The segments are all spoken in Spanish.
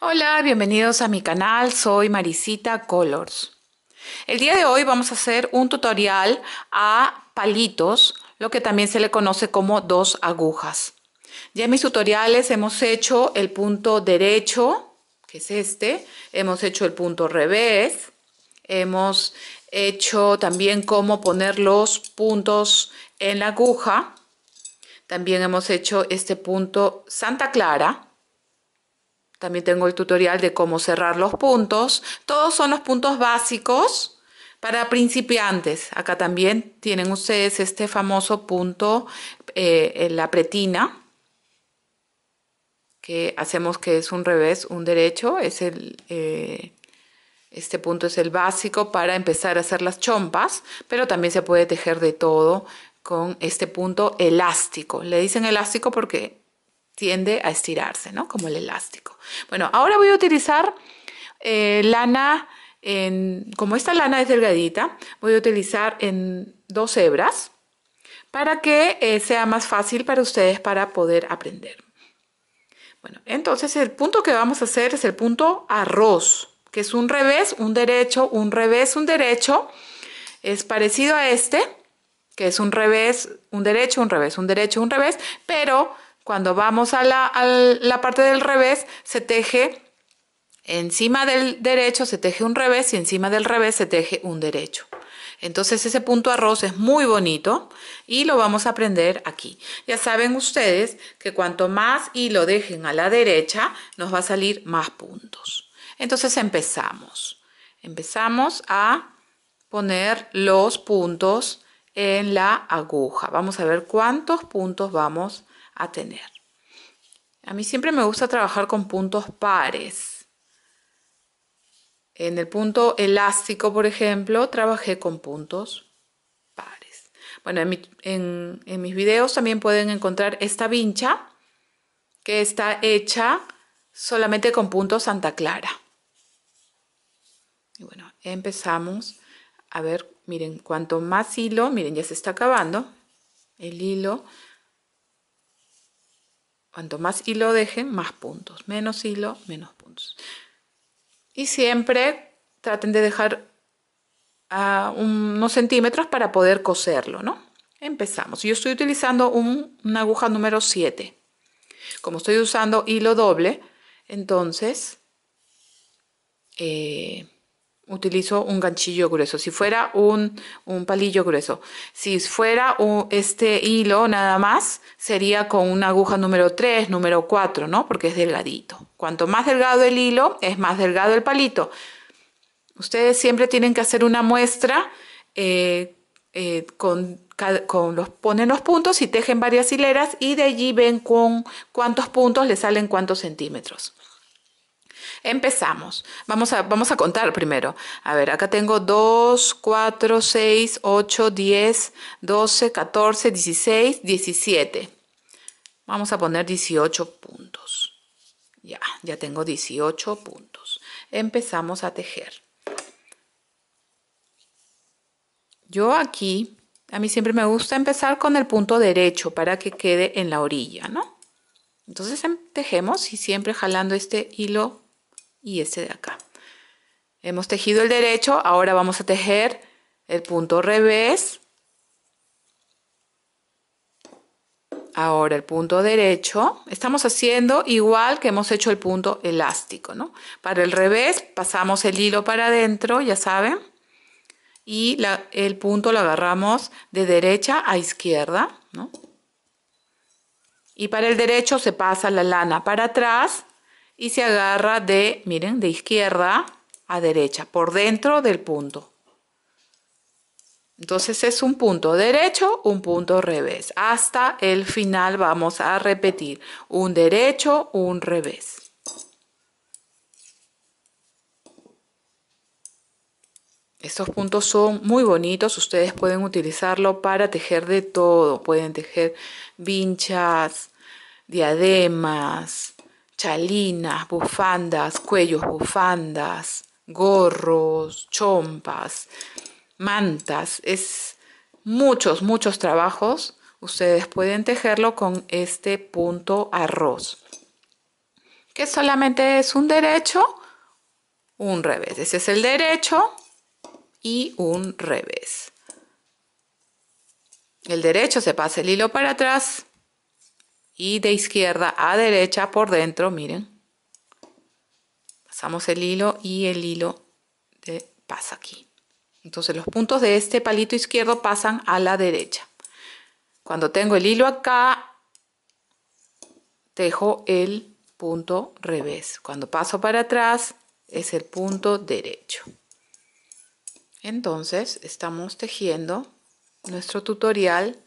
Hola, bienvenidos a mi canal, soy Marisita Colors. El día de hoy vamos a hacer un tutorial a palitos, lo que también se le conoce como dos agujas. Ya en mis tutoriales hemos hecho el punto derecho, que es este, hemos hecho el punto revés, hemos hecho también cómo poner los puntos en la aguja, también hemos hecho este punto Santa Clara, también tengo el tutorial de cómo cerrar los puntos. Todos son los puntos básicos para principiantes. Acá también tienen ustedes este famoso punto, eh, en la pretina, que hacemos que es un revés, un derecho. Es el, eh, este punto es el básico para empezar a hacer las chompas, pero también se puede tejer de todo con este punto elástico. Le dicen elástico porque tiende a estirarse, ¿no? Como el elástico. Bueno, ahora voy a utilizar eh, lana, en, como esta lana es delgadita, voy a utilizar en dos hebras para que eh, sea más fácil para ustedes para poder aprender. Bueno, entonces el punto que vamos a hacer es el punto arroz, que es un revés, un derecho, un revés, un derecho. Es parecido a este, que es un revés, un derecho, un revés, un derecho, un revés, pero cuando vamos a la, parte del revés, se teje encima del derecho, se teje un revés y encima del revés se teje un derecho. Entonces ese punto arroz es muy bonito y lo vamos a aprender aquí. Ya saben ustedes que cuanto más hilo dejen a la derecha, nos va a salir más puntos. Entonces empezamos. Empezamos a poner los puntos en la aguja. Vamos a ver cuántos puntos vamos a tener. A mí siempre me gusta trabajar con puntos pares. En el punto elástico, por ejemplo, trabajé con puntos pares. Bueno, en, mis videos también pueden encontrar esta vincha que está hecha solamente con puntos Santa Clara. Y bueno, empezamos a ver, miren, cuanto más hilo, miren, ya se está acabando el hilo. Cuanto más hilo dejen, más puntos. Menos hilo, menos puntos. Y siempre traten de dejar a ah, unos centímetros para poder coserlo, ¿no? Empezamos. Yo estoy utilizando una aguja número 7. Como estoy usando hilo doble, entonces eh, utilizo un ganchillo grueso. Si fuera un, palillo grueso. Si fuera este hilo nada más, sería con una aguja número 3, número 4, ¿no? Porque es delgadito. Cuanto más delgado el hilo, es más delgado el palito. Ustedes siempre tienen que hacer una muestra eh, eh, con, con, los, ponen los puntos y tejen varias hileras y de allí ven con cuántos puntos le salen cuántos centímetros. Empezamos. Vamos a, vamos a contar primero. A ver, acá tengo 2, 4, 6, 8, 10, 12, 14, 16, 17. Vamos a poner 18 puntos. Ya, ya tengo 18 puntos. Empezamos a tejer. Yo aquí, a mí siempre me gusta empezar con el punto derecho para que quede en la orilla, ¿no? Entonces em, tejemos y siempre jalando este hilo y este de acá. Hemos tejido el derecho, ahora vamos a tejer el punto revés. Ahora el punto derecho. Estamos haciendo igual que hemos hecho el punto elástico, ¿no? Para el revés pasamos el hilo para adentro, ya saben. Y el punto lo agarramos de derecha a izquierda, ¿no? Y para el derecho se pasa la lana para atrás y se agarra de, miren, de izquierda a derecha, por dentro del punto. Entonces es un punto derecho, un punto revés. Hasta el final vamos a repetir un derecho, un revés. Estos puntos son muy bonitos, ustedes pueden utilizarlo para tejer de todo. Pueden tejer vinchas, diademas, chalinas, bufandas, cuellos, bufandas, gorros, chompas, mantas. Es muchos, muchos trabajos. Ustedes pueden tejerlo con este punto arroz, que solamente es un derecho, un revés. Ese es el derecho y un revés. El derecho se pasa el hilo para atrás y de izquierda a derecha por dentro, miren. Pasamos el hilo y el hilo de, pasa aquí. Entonces los puntos de este palito izquierdo pasan a la derecha. Cuando tengo el hilo acá, tejo el punto revés. Cuando paso para atrás, es el punto derecho. Entonces estamos tejiendo nuestro tutorial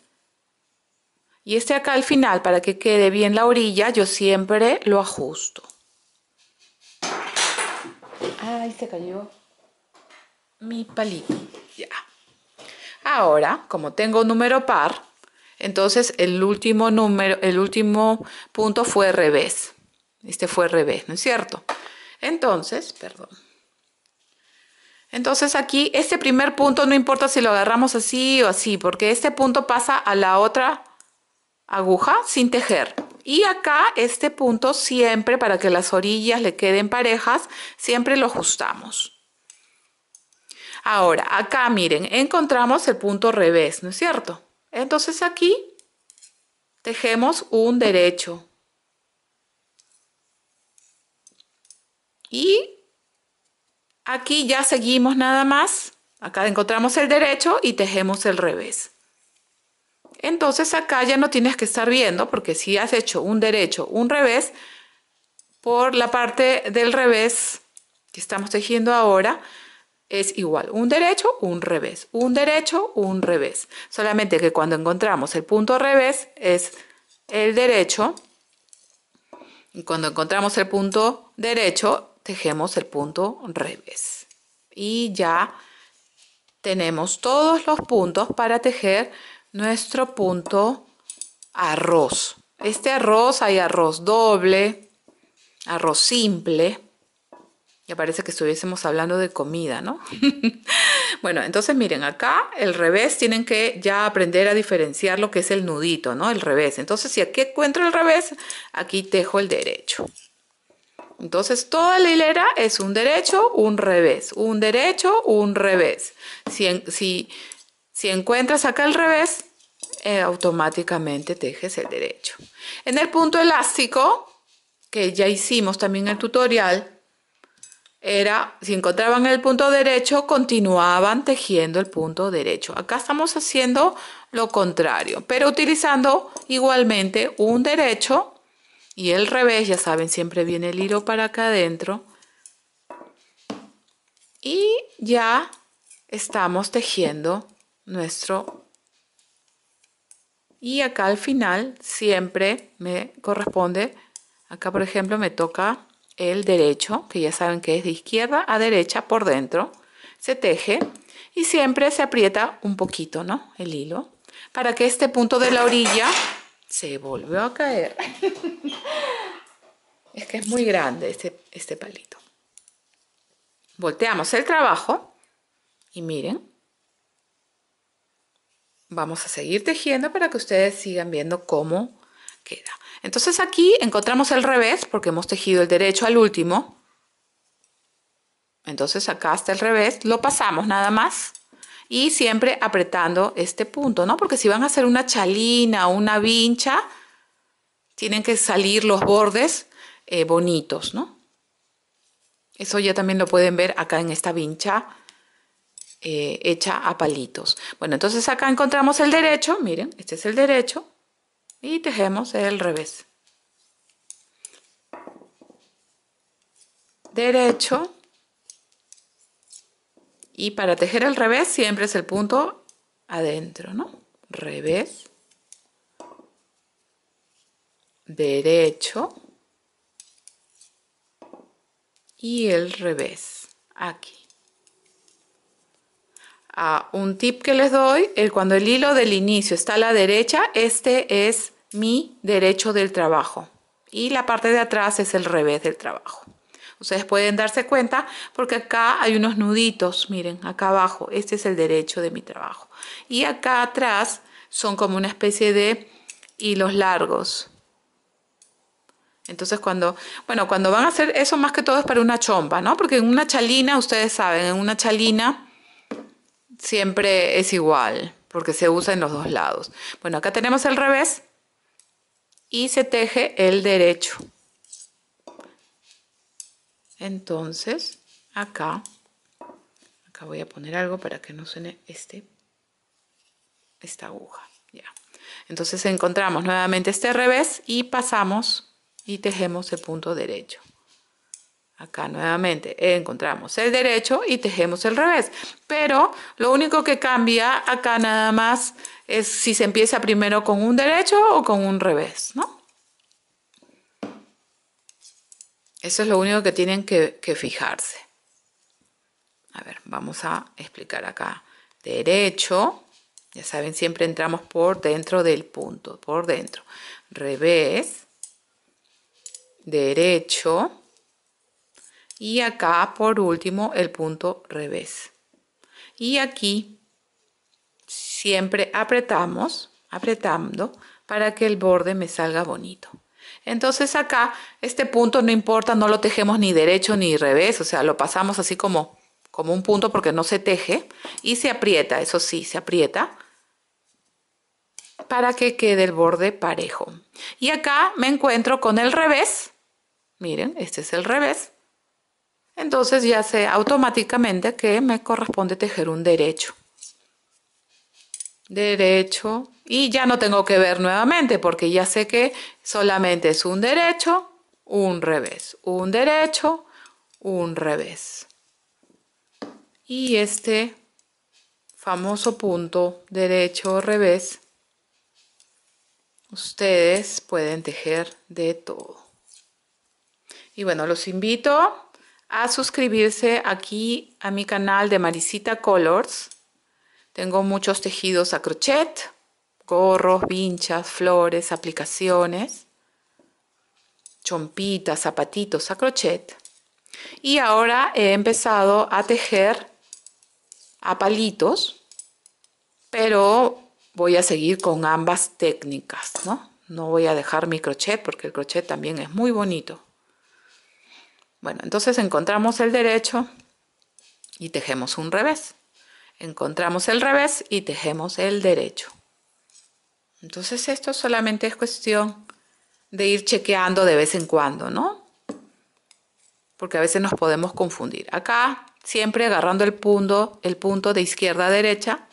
y este acá al final, para que quede bien la orilla, yo siempre lo ajusto. Ahí se cayó mi palito. Ya. Ahora, como tengo un número par, entonces el último número, el último punto fue revés. Este fue revés, ¿no es cierto? Entonces, perdón. Entonces aquí, este primer punto no importa si lo agarramos así o así, porque este punto pasa a la otra aguja sin tejer. Y acá este punto siempre para que las orillas le queden parejas, siempre lo ajustamos. Ahora, acá miren, encontramos el punto revés, ¿no es cierto? Entonces aquí tejemos un derecho. Y aquí ya seguimos nada más. Acá encontramos el derecho y tejemos el revés. Entonces acá ya no tienes que estar viendo, porque si has hecho un derecho, un revés, por la parte del revés que estamos tejiendo ahora, es igual, un derecho, un revés, un derecho, un revés. Solamente que cuando encontramos el punto revés es el derecho, y cuando encontramos el punto derecho, tejemos el punto revés. Y ya tenemos todos los puntos para tejer nuestro punto arroz. Este arroz hay arroz doble, arroz simple. Ya parece que estuviésemos hablando de comida, ¿no? bueno, entonces miren, acá el revés tienen que ya aprender a diferenciar lo que es el nudito, ¿no? El revés. Entonces, si aquí encuentro el revés, aquí tejo el derecho. Entonces, toda la hilera es un derecho, un revés, un derecho, un revés. Si, si, si encuentras acá el revés, eh, automáticamente tejes el derecho. En el punto elástico, que ya hicimos también el tutorial, era, si encontraban el punto derecho, continuaban tejiendo el punto derecho. Acá estamos haciendo lo contrario, pero utilizando igualmente un derecho y el revés, ya saben, siempre viene el hilo para acá adentro. Y ya estamos tejiendo nuestro y acá al final siempre me corresponde, acá por ejemplo me toca el derecho, que ya saben que es de izquierda a derecha por dentro. Se teje y siempre se aprieta un poquito, ¿no? El hilo, para que este punto de la orilla se volvió a caer. es que es muy grande este, este palito. Volteamos el trabajo y miren, vamos a seguir tejiendo para que ustedes sigan viendo cómo queda. Entonces aquí encontramos el revés porque hemos tejido el derecho al último. Entonces acá está el revés, lo pasamos nada más y siempre apretando este punto, ¿no? Porque si van a hacer una chalina o una vincha, tienen que salir los bordes eh, bonitos, ¿no? Eso ya también lo pueden ver acá en esta vincha eh, hecha a palitos. Bueno, entonces acá encontramos el derecho, miren, este es el derecho, y tejemos el revés. Derecho, y para tejer el revés siempre es el punto adentro, ¿no? Revés, derecho, y el revés, aquí un tip que les doy, el, cuando el hilo del inicio está a la derecha, este es mi derecho del trabajo y la parte de atrás es el revés del trabajo. Ustedes pueden darse cuenta porque acá hay unos nuditos, miren, acá abajo, este es el derecho de mi trabajo. Y acá atrás son como una especie de hilos largos. Entonces cuando, bueno, cuando van a hacer eso más que todo es para una chompa, ¿no? Porque en una chalina, ustedes saben, en una chalina siempre es igual, porque se usa en los dos lados. Bueno, acá tenemos el revés y se teje el derecho. Entonces, acá, acá voy a poner algo para que no suene este, esta aguja. Ya. Entonces encontramos nuevamente este revés y pasamos y tejemos el punto derecho. Acá nuevamente encontramos el derecho y tejemos el revés. Pero lo único que cambia acá nada más es si se empieza primero con un derecho o con un revés, ¿no? Eso es lo único que tienen que, que fijarse. A ver, vamos a explicar acá. Derecho, ya saben, siempre entramos por dentro del punto, por dentro. Revés, derecho, y acá por último el punto revés. Y aquí siempre apretamos, apretando para que el borde me salga bonito. Entonces acá este punto no importa, no lo tejemos ni derecho ni revés, o sea, lo pasamos así como, como un punto porque no se teje y se aprieta, eso sí, se aprieta para que quede el borde parejo. Y acá me encuentro con el revés, miren, este es el revés, entonces ya sé automáticamente que me corresponde tejer un derecho. Derecho. Y ya no tengo que ver nuevamente porque ya sé que solamente es un derecho, un revés, un derecho, un revés. Y este famoso punto derecho o revés, ustedes pueden tejer de todo. Y bueno, los invito a suscribirse aquí a mi canal de Marisita Colors. Tengo muchos tejidos a crochet, gorros, vinchas, flores, aplicaciones, chompitas, zapatitos a crochet. Y ahora he empezado a tejer a palitos, pero voy a seguir con ambas técnicas, No voy a dejar mi crochet porque el crochet también es muy bonito. Bueno, entonces encontramos el derecho y tejemos un revés. Encontramos el revés y tejemos el derecho. Entonces esto solamente es cuestión de ir chequeando de vez en cuando, ¿no? Porque a veces nos podemos confundir. Acá, siempre agarrando el punto, el punto de izquierda a derecha.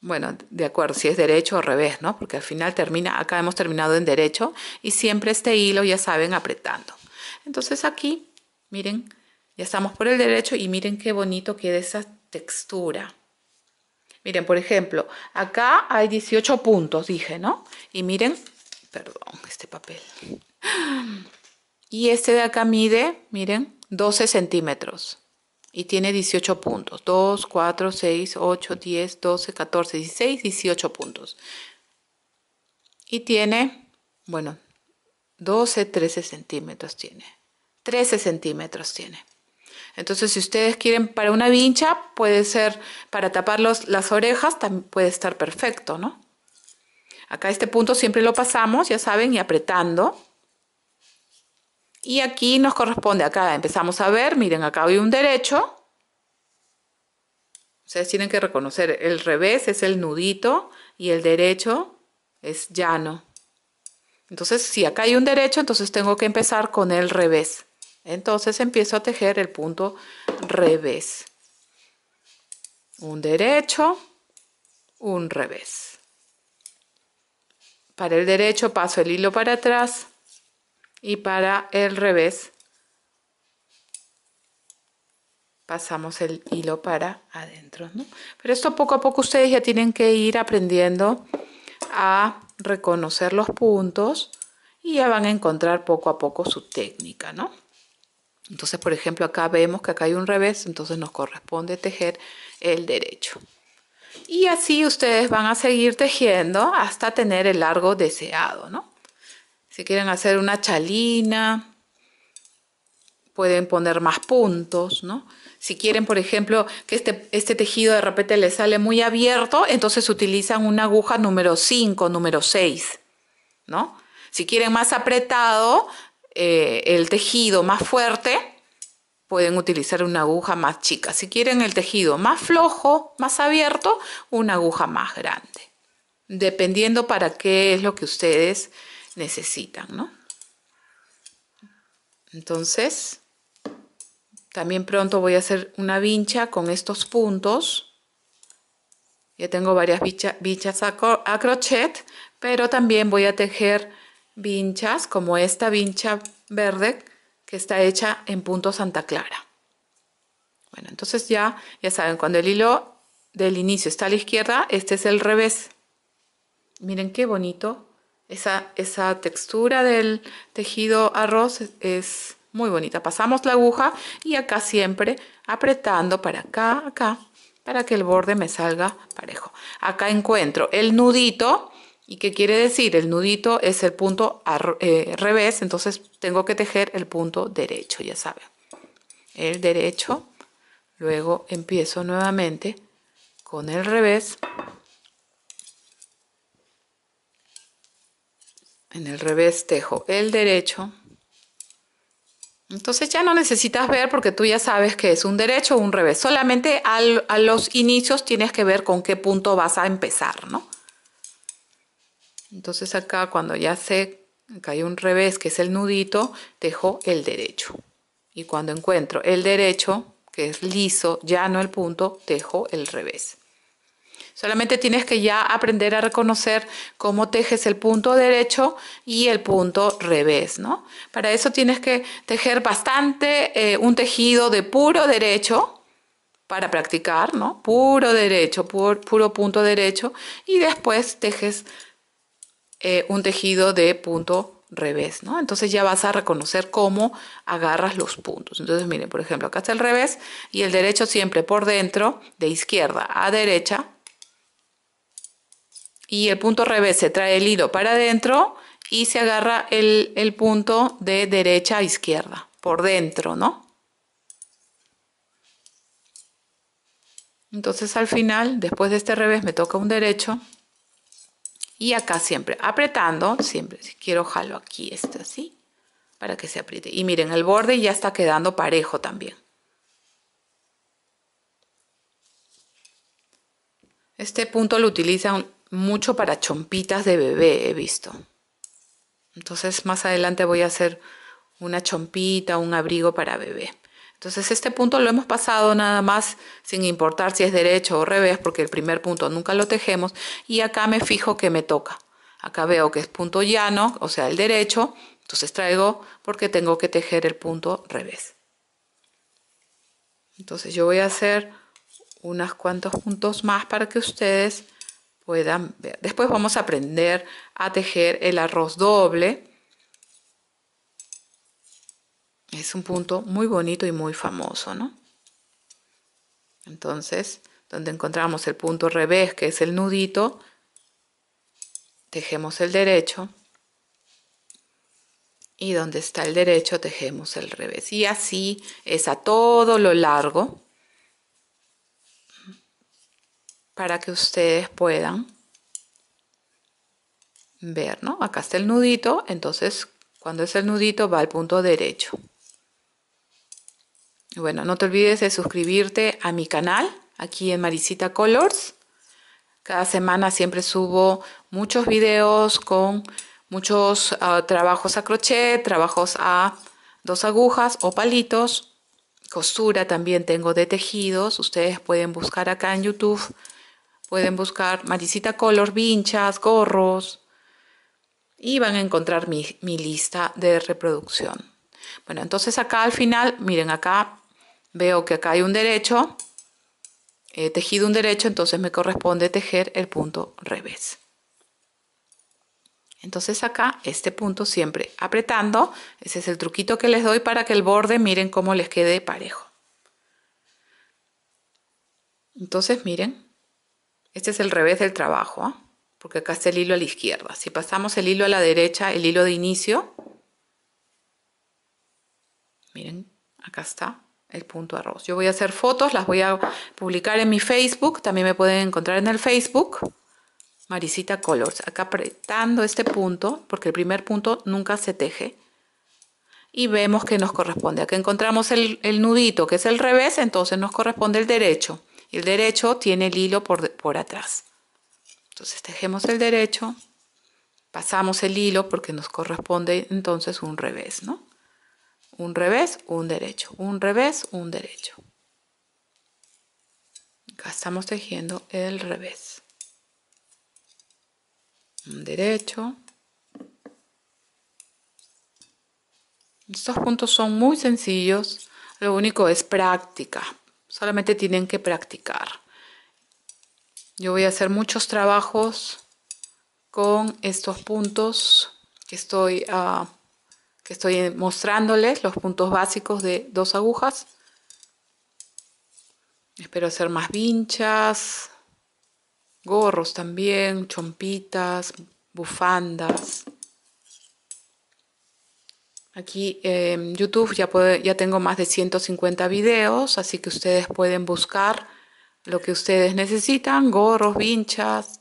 Bueno, de acuerdo, si es derecho o revés, ¿no? Porque al final termina, acá hemos terminado en derecho y siempre este hilo, ya saben, apretando. Entonces aquí, miren, ya estamos por el derecho y miren qué bonito queda esa textura. Miren, por ejemplo, acá hay 18 puntos, dije, ¿no? Y miren, perdón, este papel. Y este de acá mide, miren, 12 centímetros. Y tiene 18 puntos. 2, 4, 6, 8, 10, 12, 14, 16, 18 puntos. Y tiene, bueno, 12, 13 centímetros tiene. 13 centímetros tiene. Entonces, si ustedes quieren para una vincha, puede ser para tapar los, las orejas, también puede estar perfecto, ¿no? Acá este punto siempre lo pasamos, ya saben, y apretando. Y aquí nos corresponde, acá empezamos a ver, miren, acá hay un derecho. Ustedes tienen que reconocer, el revés es el nudito y el derecho es llano. Entonces, si acá hay un derecho, entonces tengo que empezar con el revés. Entonces empiezo a tejer el punto revés. Un derecho, un revés. Para el derecho paso el hilo para atrás y para el revés pasamos el hilo para adentro. ¿no? Pero esto poco a poco ustedes ya tienen que ir aprendiendo a reconocer los puntos y ya van a encontrar poco a poco su técnica, ¿no? Entonces, por ejemplo, acá vemos que acá hay un revés, entonces nos corresponde tejer el derecho. Y así ustedes van a seguir tejiendo hasta tener el largo deseado, ¿no? Si quieren hacer una chalina, pueden poner más puntos, ¿no? Si quieren, por ejemplo, que este, este tejido de repente le sale muy abierto, entonces utilizan una aguja número 5, número 6, ¿no? Si quieren más apretado, eh, el tejido más fuerte, pueden utilizar una aguja más chica. Si quieren el tejido más flojo, más abierto, una aguja más grande. Dependiendo para qué es lo que ustedes necesitan, Entonces, también pronto voy a hacer una vincha con estos puntos. Ya tengo varias bichas a crochet, pero también voy a tejer vinchas como esta vincha verde que está hecha en punto Santa Clara. Bueno, entonces ya, ya saben, cuando el hilo del inicio está a la izquierda, este es el revés. Miren qué bonito. Esa, esa textura del tejido arroz es, es muy bonita. Pasamos la aguja y acá siempre apretando para acá, acá, para que el borde me salga parejo. Acá encuentro el nudito ¿Y qué quiere decir? El nudito es el punto eh, revés, entonces tengo que tejer el punto derecho, ya saben. El derecho, luego empiezo nuevamente con el revés. En el revés tejo el derecho. Entonces ya no necesitas ver porque tú ya sabes que es un derecho o un revés. Solamente a los inicios tienes que ver con qué punto vas a empezar, ¿no? Entonces acá cuando ya sé, que hay un revés que es el nudito, dejo el derecho. Y cuando encuentro el derecho, que es liso, ya no el punto, dejo el revés. Solamente tienes que ya aprender a reconocer cómo tejes el punto derecho y el punto revés, ¿no? Para eso tienes que tejer bastante eh, un tejido de puro derecho para practicar, ¿no? Puro derecho, puro punto derecho y después tejes eh, un tejido de punto revés, ¿no? Entonces ya vas a reconocer cómo agarras los puntos. Entonces, miren, por ejemplo, acá está el revés y el derecho siempre por dentro, de izquierda a derecha. Y el punto revés se trae el hilo para adentro y se agarra el, el punto de derecha a izquierda, por dentro, ¿no? Entonces al final, después de este revés, me toca un derecho y acá siempre apretando, siempre, si quiero jalo aquí esto así, para que se apriete. Y miren, el borde ya está quedando parejo también. Este punto lo utilizan mucho para chompitas de bebé, he visto. Entonces más adelante voy a hacer una chompita, un abrigo para bebé. Entonces este punto lo hemos pasado nada más sin importar si es derecho o revés porque el primer punto nunca lo tejemos y acá me fijo que me toca. Acá veo que es punto llano, o sea el derecho, entonces traigo porque tengo que tejer el punto revés. Entonces yo voy a hacer unos cuantos puntos más para que ustedes puedan ver. Después vamos a aprender a tejer el arroz doble es un punto muy bonito y muy famoso, ¿no? Entonces, donde encontramos el punto revés, que es el nudito, tejemos el derecho. Y donde está el derecho, tejemos el revés. Y así es a todo lo largo para que ustedes puedan ver, ¿no? Acá está el nudito, entonces cuando es el nudito va al punto derecho. Bueno, no te olvides de suscribirte a mi canal aquí en Maricita Colors. Cada semana siempre subo muchos videos con muchos ah, trabajos a crochet, trabajos a dos agujas o palitos. Costura también tengo de tejidos. Ustedes pueden buscar acá en YouTube. Pueden buscar Maricita Color, vinchas, gorros. Y van a encontrar mi lista de reproducción. Bueno, entonces acá al final, miren, acá veo que acá hay un derecho, he eh, tejido un derecho, entonces me corresponde tejer el punto revés. Entonces acá, este punto siempre apretando, ese es el truquito que les doy para que el borde, miren cómo les quede parejo. Entonces miren, este es el revés del trabajo, ¿ah? porque acá está el hilo a la izquierda. Si pasamos el hilo a la derecha, el hilo de inicio, Miren, acá está el punto arroz. Yo voy a hacer fotos, las voy a publicar en mi Facebook. También me pueden encontrar en el Facebook. Marisita Colors. Acá apretando este punto, porque el primer punto nunca se teje. Y vemos que nos corresponde. Aquí encontramos el, nudito, que es el revés, entonces nos corresponde el derecho. Y el derecho tiene el hilo por, por atrás. Entonces tejemos el derecho, pasamos el hilo porque nos corresponde entonces un revés, ¿no? Un revés, un derecho, un revés, un derecho. Acá estamos tejiendo el revés. Un derecho. Estos puntos son muy sencillos. Lo único es práctica. Solamente tienen que practicar. Yo voy a hacer muchos trabajos con estos puntos que estoy a ah, estoy mostrándoles los puntos básicos de dos agujas. Espero hacer más vinchas, gorros también, chompitas, bufandas. Aquí en YouTube ya, ya tengo más de 150 videos, así que ustedes pueden buscar lo que ustedes necesitan, gorros, vinchas,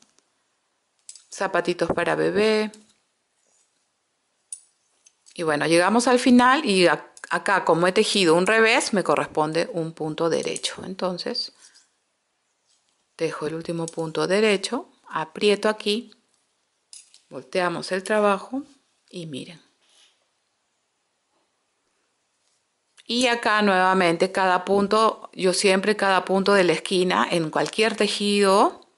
zapatitos para bebé. Y bueno, llegamos al final y acá como he tejido un revés, me corresponde un punto derecho. Entonces, dejo el último punto derecho, aprieto aquí, volteamos el trabajo y miren. Y acá nuevamente cada punto, yo siempre cada punto de la esquina en cualquier tejido,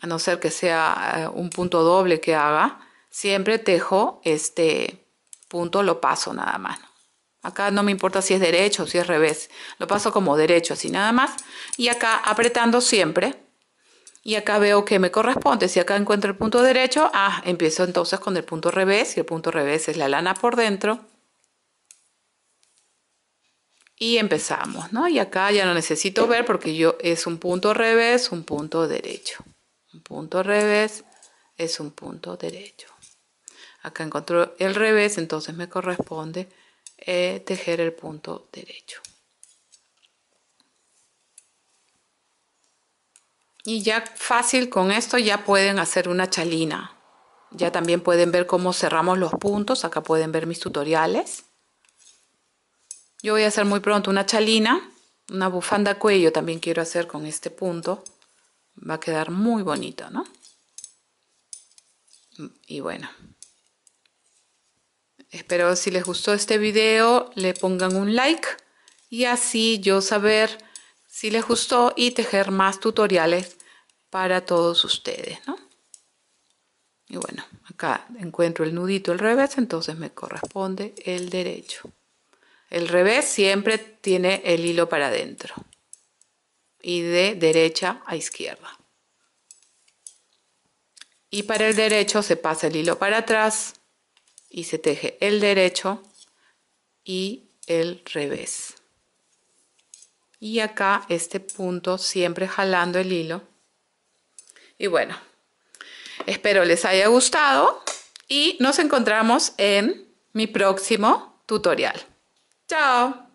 a no ser que sea eh, un punto doble que haga, siempre tejo este punto, lo paso nada más. Acá no me importa si es derecho o si es revés. Lo paso como derecho, así nada más. Y acá apretando siempre. Y acá veo que me corresponde. Si acá encuentro el punto derecho, ah, empiezo entonces con el punto revés. Y el punto revés es la lana por dentro. Y empezamos, ¿no? Y acá ya no necesito ver porque yo es un punto revés, un punto derecho. Un punto revés es un punto derecho acá encontró el revés entonces me corresponde eh, tejer el punto derecho y ya fácil con esto ya pueden hacer una chalina ya también pueden ver cómo cerramos los puntos acá pueden ver mis tutoriales yo voy a hacer muy pronto una chalina una bufanda cuello también quiero hacer con este punto va a quedar muy bonito no y bueno Espero si les gustó este video le pongan un like y así yo saber si les gustó y tejer más tutoriales para todos ustedes, ¿no? Y bueno, acá encuentro el nudito al revés, entonces me corresponde el derecho. El revés siempre tiene el hilo para adentro y de derecha a izquierda. Y para el derecho se pasa el hilo para atrás y se teje el derecho y el revés. Y acá este punto siempre jalando el hilo. Y bueno, espero les haya gustado y nos encontramos en mi próximo tutorial. ¡Chao!